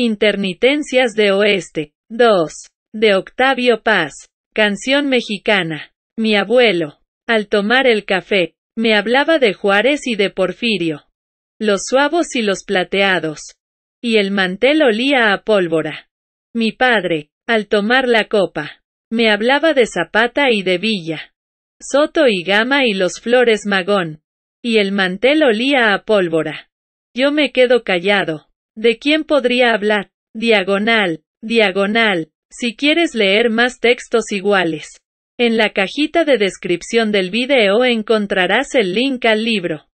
Intermitencias de Oeste. 2. De Octavio Paz. Canción mexicana. Mi abuelo. Al tomar el café, me hablaba de Juárez y de Porfirio. Los suavos y los plateados. Y el mantel olía a pólvora. Mi padre, al tomar la copa, me hablaba de Zapata y de Villa. Soto y Gama y los Flores Magón. Y el mantel olía a pólvora. Yo me quedo callado, ¿De quién podría hablar? Diagonal, diagonal, si quieres leer más textos iguales. En la cajita de descripción del video encontrarás el link al libro.